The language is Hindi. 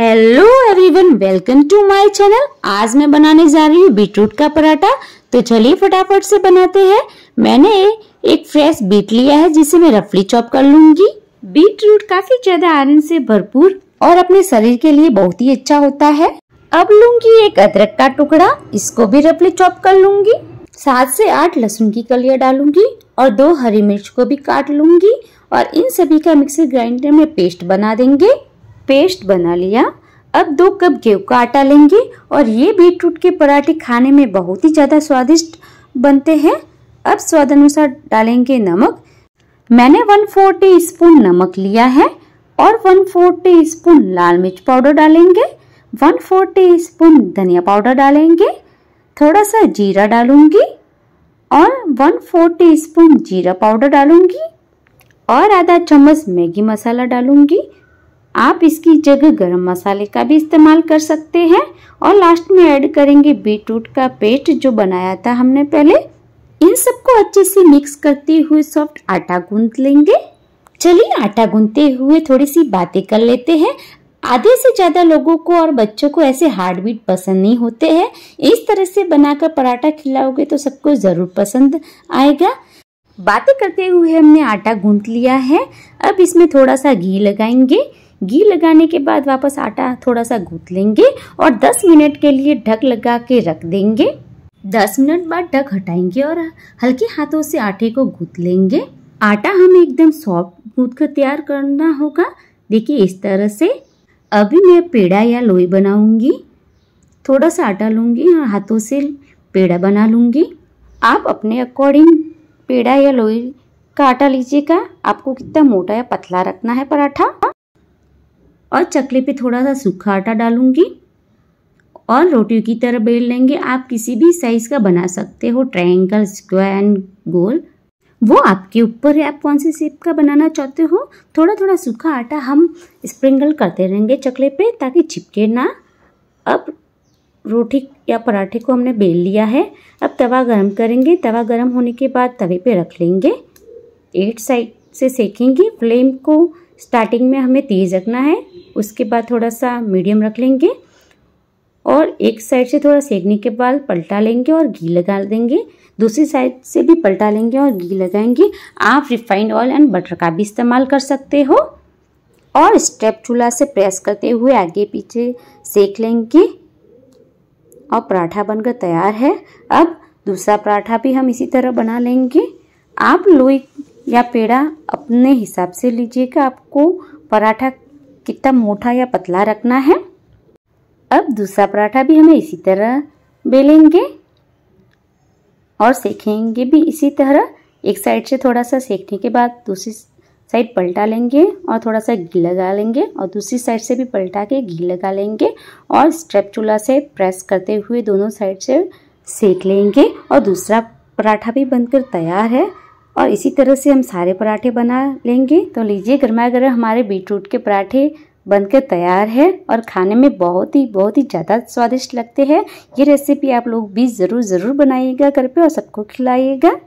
hello everyone welcome to my channel आज मैं बनाने जा रही हूँ बीटरूट का पराठा तो चलिए फटाफट से बनाते हैं मैंने एक फ्रेश बीट लिया है जिसे मैं रफली चॉप कर लूंगी बीटरूट काफी ज्यादा आयरन से भरपूर और अपने शरीर के लिए बहुत ही अच्छा होता है अब लूंगी एक अदरक का टुकड़ा इसको भी रफली चॉप कर लूंगी सात से आठ लहसुन की कलिया डालूंगी और दो हरी मिर्च को भी काट लूंगी और इन सभी का मिक्सर ग्राइंडर में पेस्ट बना देंगे पेस्ट बना लिया अब दो कप गेहूँ का आटा लेंगे और ये बीटरूट के पराठे खाने में बहुत ही ज़्यादा स्वादिष्ट बनते हैं अब स्वाद अनुसार डालेंगे नमक मैंने वन स्पून नमक लिया है और वन स्पून लाल मिर्च पाउडर डालेंगे वन स्पून धनिया पाउडर डालेंगे थोड़ा सा जीरा डालूंगी और वन स्पून जीरा पाउडर डालूंगी और आधा चम्मच मैगी मसाला डालूंगी आप इसकी जगह गरम मसाले का भी इस्तेमाल कर सकते हैं और लास्ट में ऐड करेंगे बीट रूट का पेस्ट जो बनाया था हमने पहले इन सबको अच्छे से मिक्स करते हुए सॉफ्ट आटा गूंथ लेंगे चलिए आटा गूंथते हुए थोड़ी सी बातें कर लेते हैं आधे से ज़्यादा लोगों को और बच्चों को ऐसे हार्ड बीट पसंद नहीं होते हैं इस तरह से बनाकर पराठा खिलाओगे तो सबको ज़रूर पसंद आएगा बातें करते हुए हमने आटा गूंथ लिया है अब इसमें थोड़ा सा घी लगाएंगे घी लगाने के बाद वापस आटा थोड़ा सा गूंथ लेंगे और 10 मिनट के लिए ढक लगा के रख देंगे 10 मिनट बाद ढक हटाएंगे और हल्के हाथों से आटे को गूंथ लेंगे आटा हमें एकदम सॉफ्ट गूंथ कर तैयार करना होगा देखिए इस तरह से अभी मैं पेड़ा या लोई बनाऊंगी थोड़ा सा आटा लूंगी और हाथों से पेड़ा बना लूंगी आप अपने अकॉर्डिंग पेड़ा या लोई का आटा लीजिएगा आपको कितना मोटा या पतला रखना है पराठा और चकले पे थोड़ा सा सूखा आटा डालूंगी और रोटियों की तरह बेल लेंगे आप किसी भी साइज़ का बना सकते हो ट्रायंगल स्क्वायर गोल वो आपके ऊपर है आप कौन से शेप का बनाना चाहते हो थोड़ा थोड़ा सूखा आटा हम स्प्रिंकल करते रहेंगे चकले पे ताकि चिपके ना अब रोटी या पराठे को हमने बेल लिया है अब तवा गरम करेंगे तवा गरम होने के बाद तवे पे रख लेंगे एट साइड से सेकेंगे फ्लेम को स्टार्टिंग में हमें तेज़ रखना है उसके बाद थोड़ा सा मीडियम रख लेंगे और एक साइड से थोड़ा सेकने के बाद पलटा लेंगे और घी लगा देंगे दूसरी साइड से भी पलटा लेंगे और घी लगाएंगे आप रिफाइंड ऑयल एंड बटर का भी इस्तेमाल कर सकते हो और स्टेप चूल्हा से प्रेस करते हुए आगे पीछे सेक लेंगे और पराठा बनकर तैयार है अब दूसरा पराठा भी हम इसी तरह बना लेंगे आप लोई या पेड़ा अपने हिसाब से लीजिएगा आपको पराठा कितना मोटा या पतला रखना है अब दूसरा पराठा भी हमें इसी तरह बेलेंगे और सेकेंगे भी इसी तरह एक साइड से थोड़ा सा सेकने के बाद दूसरी साइड पलटा लेंगे और थोड़ा सा घी लगा लेंगे और दूसरी साइड से भी पलटा के घी लगा लेंगे और स्ट्रेप चूल्हा से प्रेस करते हुए दोनों साइड से सेक लेंगे और दूसरा पराठा भी बनकर तैयार है और इसी तरह से हम सारे पराठे बना लेंगे तो लीजिए गर्मा गर्म हमारे बीटरूट के पराठे बनकर तैयार है और खाने में बहुत ही बहुत ही ज़्यादा स्वादिष्ट लगते हैं ये रेसिपी आप लोग भी ज़रूर ज़रूर बनाइएगा घर पे और सबको खिलाइएगा